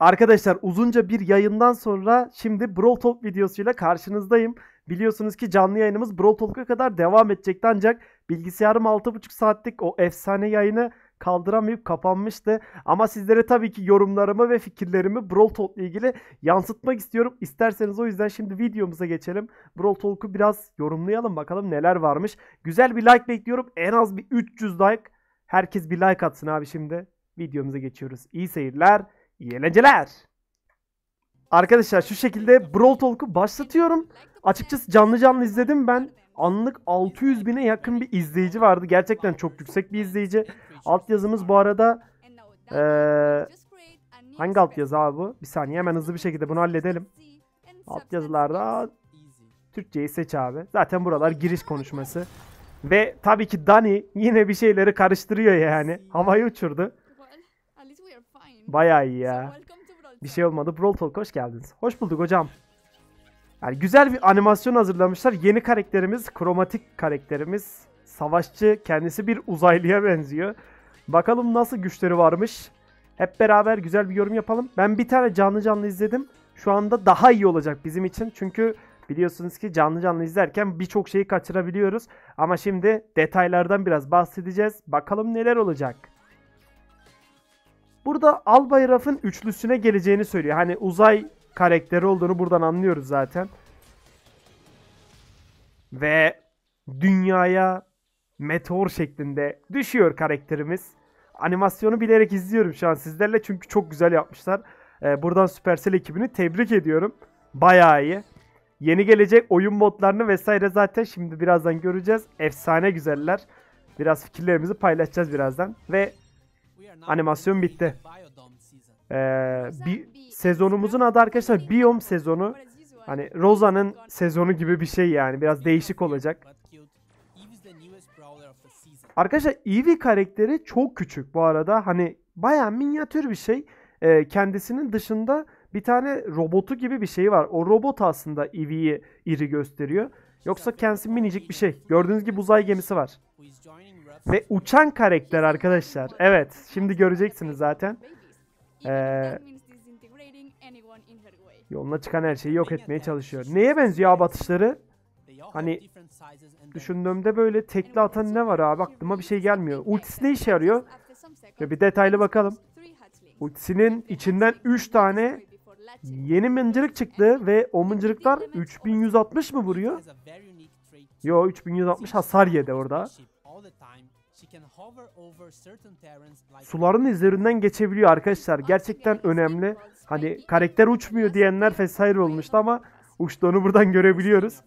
Arkadaşlar uzunca bir yayından sonra şimdi Brawl Talk videosuyla karşınızdayım. Biliyorsunuz ki canlı yayınımız Brawl Talk'a kadar devam edecekti ancak bilgisayarım 6,5 saatlik o efsane yayını kaldıramayıp kapanmıştı. Ama sizlere tabii ki yorumlarımı ve fikirlerimi Brawl Talk ile ilgili yansıtmak istiyorum. İsterseniz o yüzden şimdi videomuza geçelim. Brawl Talk'u biraz yorumlayalım bakalım neler varmış. Güzel bir like bekliyorum. En az bir 300 like. Herkes bir like atsın abi şimdi. Videomuza geçiyoruz. İyi seyirler. İyi eğlenceler. Arkadaşlar şu şekilde Brawl Talk'u başlatıyorum. Açıkçası canlı canlı izledim ben. Anlık 600 bine yakın bir izleyici vardı. Gerçekten çok yüksek bir izleyici. Altyazımız bu arada... Ee, hangi altyazı abi bu? Bir saniye hemen hızlı bir şekilde bunu halledelim. Altyazılarda Türkçeyi seç abi. Zaten buralar giriş konuşması. Ve tabii ki Dani yine bir şeyleri karıştırıyor yani. Havayı uçurdu. Baya iyi ya. Bir şey olmadı. Brawl Talk hoş geldiniz. Hoş bulduk hocam. Yani güzel bir animasyon hazırlamışlar. Yeni karakterimiz, kromatik karakterimiz. Savaşçı kendisi bir uzaylıya benziyor. Bakalım nasıl güçleri varmış. Hep beraber güzel bir yorum yapalım. Ben bir tane canlı canlı izledim. Şu anda daha iyi olacak bizim için. Çünkü biliyorsunuz ki canlı canlı izlerken birçok şeyi kaçırabiliyoruz. Ama şimdi detaylardan biraz bahsedeceğiz. Bakalım neler olacak. Burada Albayraf'ın üçlüsüne geleceğini söylüyor. Hani uzay karakteri olduğunu buradan anlıyoruz zaten. Ve dünyaya meteor şeklinde düşüyor karakterimiz. Animasyonu bilerek izliyorum şu an sizlerle çünkü çok güzel yapmışlar. Ee, buradan Supercell ekibini tebrik ediyorum. Bayağı iyi. Yeni gelecek oyun modlarını vesaire zaten şimdi birazdan göreceğiz. Efsane güzeller. Biraz fikirlerimizi paylaşacağız birazdan. Ve Animasyon bitti. Ee, bir sezonumuzun adı arkadaşlar Biom sezonu. Hani Rosa'nın sezonu gibi bir şey yani. Biraz değişik olacak. Arkadaşlar Eevee karakteri çok küçük bu arada. Hani baya minyatür bir şey. Ee, kendisinin dışında bir tane robotu gibi bir şey var. O robot aslında Eevee'yi iri gösteriyor. Yoksa kendisi minicik bir şey. Gördüğünüz gibi uzay gemisi var. Ve uçan karakter arkadaşlar. Evet şimdi göreceksiniz zaten. Ee, yoluna çıkan her şeyi yok etmeye çalışıyor. Neye benziyor abi atışları? Hani düşündüğümde böyle tekli atan ne var abi aklıma bir şey gelmiyor. Ultisi ne işe yarıyor? Ve bir detaylı bakalım. Ultisinin içinden 3 tane yeni mıncırık çıktı ve o mıncırıklar 3160 mı vuruyor? Yo 3160 hasar yedi orada. Suların üzerinden geçebiliyor arkadaşlar. Gerçekten önemli. Hani karakter uçmuyor diyenler vesaire olmuştu ama uçtuğunu buradan görebiliyoruz.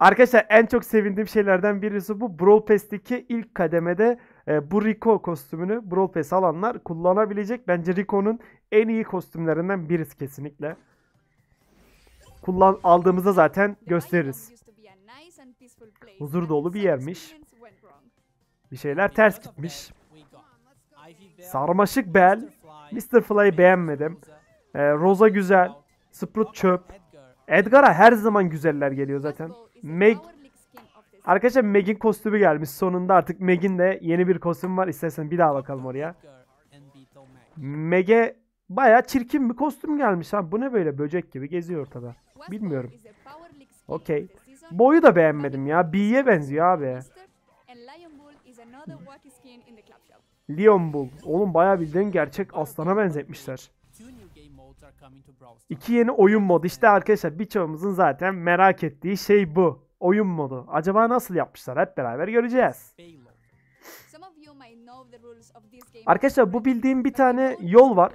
Arkadaşlar en çok sevindiğim şeylerden birisi bu. Brawl Pass'teki ilk kademede e, bu Rico kostümünü Brawl Pass alanlar kullanabilecek. Bence Rico'nun en iyi kostümlerinden birisi kesinlikle. Kullan aldığımızda zaten gösteririz. Huzur dolu bir yermiş. Bir şeyler ters gitmiş. Sarmaşık bel. Mr. Fly'ı beğenmedim. Ee, Rosa güzel. Sprout çöp. Edgar'a her zaman güzeller geliyor zaten. Meg Arkadaşlar Meg'in kostümü gelmiş. Sonunda artık Meg'in de yeni bir kostüm var. İstersen bir daha bakalım oraya. Meg'e baya çirkin bir kostüm gelmiş. Ha, bu ne böyle böcek gibi geziyor ortada. Bilmiyorum. Okey. Boyu da beğenmedim ya. B'ye benziyor abi. Leon Bull. Oğlum bayağı bildiğin gerçek aslana benzetmişler. İki yeni oyun modu. İşte arkadaşlar birçoğumuzun zaten merak ettiği şey bu. Oyun modu. Acaba nasıl yapmışlar? Hep beraber göreceğiz. Arkadaşlar bu bildiğim bir tane yol var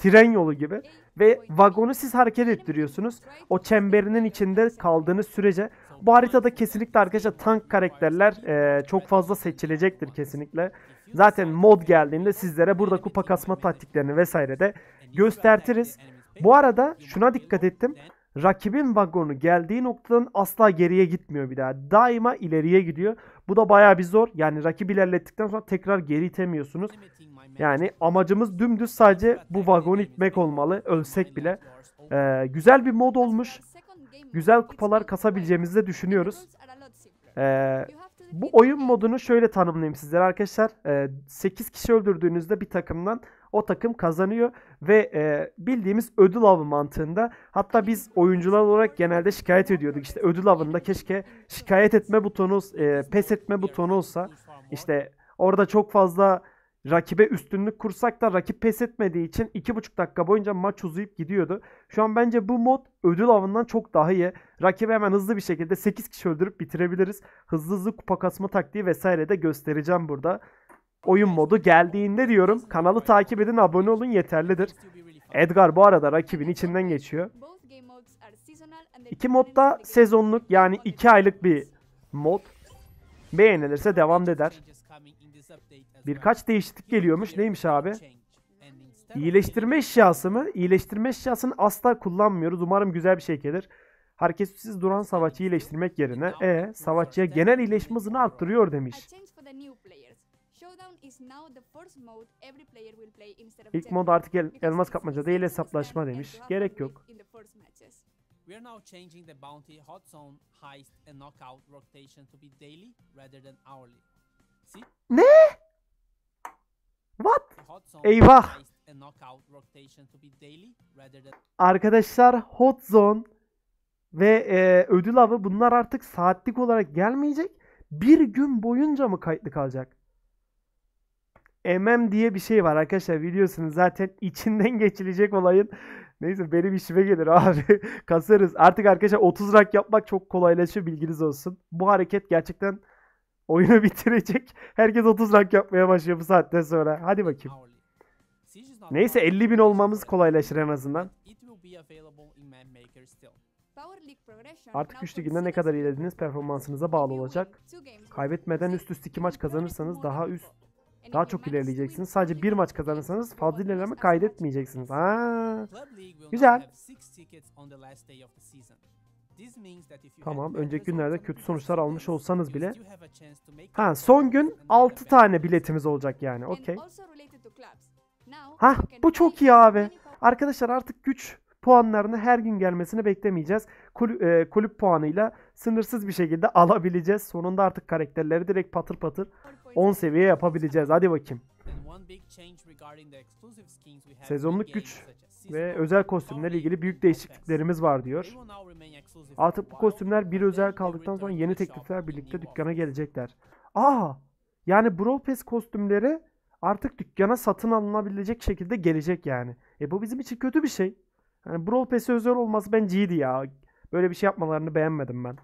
tren yolu gibi ve vagonu siz hareket ettiriyorsunuz. O çemberinin içinde kaldığınız sürece bu haritada kesinlikle arkadaşlar tank karakterler e, çok fazla seçilecektir kesinlikle. Zaten mod geldiğinde sizlere burada kupa kasma taktiklerini vesaire de göstertiriz. Bu arada şuna dikkat ettim. Rakibin vagonu geldiği noktadan asla geriye gitmiyor bir daha. Daima ileriye gidiyor. Bu da bayağı bir zor. Yani rakip ilerlettikten sonra tekrar geri itemiyorsunuz. Yani amacımız dümdüz sadece bu vagonu itmek olmalı. Ölsek bile. Ee, güzel bir mod olmuş. Güzel kupalar kasabileceğimizi de düşünüyoruz. Ee, bu oyun modunu şöyle tanımlayayım sizlere arkadaşlar. Ee, 8 kişi öldürdüğünüzde bir takımdan o takım kazanıyor ve e, bildiğimiz ödül avı mantığında hatta biz oyuncular olarak genelde şikayet ediyorduk. İşte ödül avında keşke şikayet etme butonu, e, pes etme butonu olsa işte orada çok fazla rakibe üstünlük kursak da rakip pes etmediği için 2,5 dakika boyunca maç uzayıp gidiyordu. Şu an bence bu mod ödül avından çok daha iyi. Rakibe hemen hızlı bir şekilde 8 kişi öldürüp bitirebiliriz. Hızlı hızlı kupa kasma taktiği vesaire de göstereceğim burada. Oyun modu geldiğinde diyorum kanalı takip edin abone olun yeterlidir. Edgar bu arada rakibin içinden geçiyor. İki mod da sezonluk yani 2 aylık bir mod. Beğenilirse devam eder. Birkaç değişiklik geliyormuş. Neymiş abi? İyileştirme eşyası mı? İyileştirme eşyasını asla kullanmıyoruz. Umarım güzel bir şey gelir. Hareketsiz duran savaşçı iyileştirmek yerine e savaşçıya genel iyileşme hızını arttırıyor demiş. İlk mod artık el, elmas kapmaca değil hesaplaşma demiş. Gerek yok. Ne? Eyvah! Arkadaşlar Hot Zone ve e, ödül avı bunlar artık saatlik olarak gelmeyecek. Bir gün boyunca mı kayıtlı kalacak? MM diye bir şey var arkadaşlar biliyorsunuz zaten içinden geçilecek olayın. Neyse benim işime gelir abi. Kasarız. Artık arkadaşlar 30 rank yapmak çok kolaylaşıyor bilginiz olsun. Bu hareket gerçekten Oyunu bitirecek. Herkes 30 rank yapmaya başlıyor bu saatten sonra. Hadi bakayım. Neyse 50 bin olmamız kolaylaşır en azından. Artık güç liginde ne kadar ilerlediğiniz performansınıza bağlı olacak. Kaybetmeden üst üste 2 maç kazanırsanız daha üst daha çok ilerleyeceksiniz. Sadece bir maç kazanırsanız fazla ilerleme kaydetmeyeceksiniz. Ha, güzel. Tamam önceki günlerde kötü sonuçlar almış olsanız bile. Ha son gün 6 tane biletimiz olacak yani okey. Ha bu çok iyi abi. Arkadaşlar artık güç puanlarını her gün gelmesini beklemeyeceğiz. Kulüp, e, kulüp puanıyla sınırsız bir şekilde alabileceğiz. Sonunda artık karakterleri direkt patır patır 10 seviye yapabileceğiz. Hadi bakayım. Sezonluk güç ve özel kostümlerle ilgili büyük değişikliklerimiz var diyor. Artık bu kostümler bir özel kaldıktan sonra yeni teklifler birlikte dükkana gelecekler. Aa! Yani Brawl Pass kostümleri artık dükkana satın alınabilecek şekilde gelecek yani. E bu bizim için kötü bir şey. Yani Brawl Pass'e özel olması bence iyiydi ya. Böyle bir şey yapmalarını beğenmedim ben.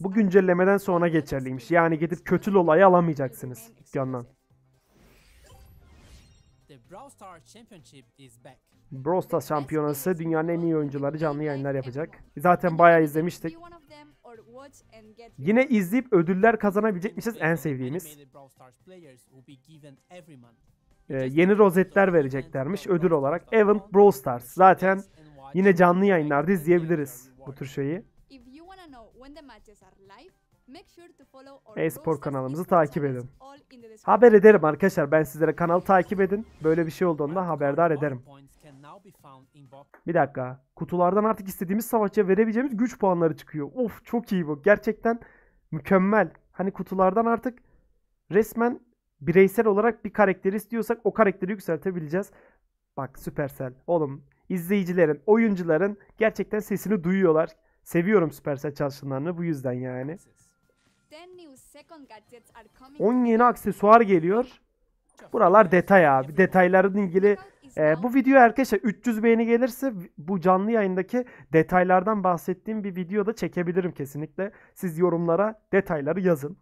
Bu güncellemeden sonra geçerliymiş. Yani gidip kötü olayı alamayacaksınız dükkandan. Brawl Stars Championship is back. Brawl Stars şampiyonası dünyanın en iyi oyuncuları canlı yayınlar yapacak. Zaten bayağı izlemiştik. Yine izleyip ödüller kazanabilecekmişiz en sevdiğimiz. Ee, yeni rozetler vereceklermiş ödül olarak. Event Brawl Stars. Zaten yine canlı yayınlarda izleyebiliriz bu tür şeyi. If you wanna know when the matches are live, e-spor kanalımızı takip edin. Haber ederim arkadaşlar. Ben sizlere kanal takip edin. Böyle bir şey olduğunda haberdar ederim. Bir dakika. Kutulardan artık istediğimiz savaşçıya verebileceğimiz güç puanları çıkıyor. Of çok iyi bu. Gerçekten mükemmel. Hani kutulardan artık resmen bireysel olarak bir karakter istiyorsak o karakteri yükseltebileceğiz. Bak Supercell. Oğlum izleyicilerin, oyuncuların gerçekten sesini duyuyorlar. Seviyorum Supercell çalışanlarını bu yüzden yani. 10 yeni aksesuar geliyor. Buralar detay abi. Detayların ilgili e, bu video arkadaşlar 300 beğeni gelirse bu canlı yayındaki detaylardan bahsettiğim bir video da çekebilirim kesinlikle. Siz yorumlara detayları yazın.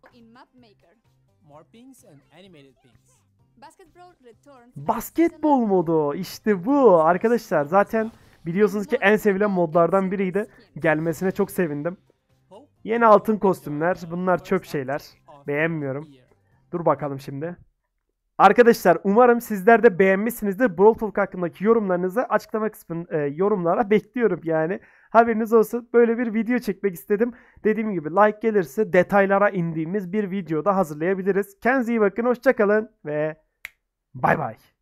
Basketbol modu işte bu arkadaşlar zaten biliyorsunuz ki en sevilen modlardan biriydi. Gelmesine çok sevindim. Yeni altın kostümler. Bunlar çöp şeyler. Beğenmiyorum. Dur bakalım şimdi. Arkadaşlar umarım sizler de beğenmişsinizdir. Brawl Talk hakkındaki yorumlarınızı açıklama kısmın e, yorumlara bekliyorum yani. Haberiniz olsun böyle bir video çekmek istedim. Dediğim gibi like gelirse detaylara indiğimiz bir videoda hazırlayabiliriz. Kendinize iyi bakın hoşçakalın ve bay bay.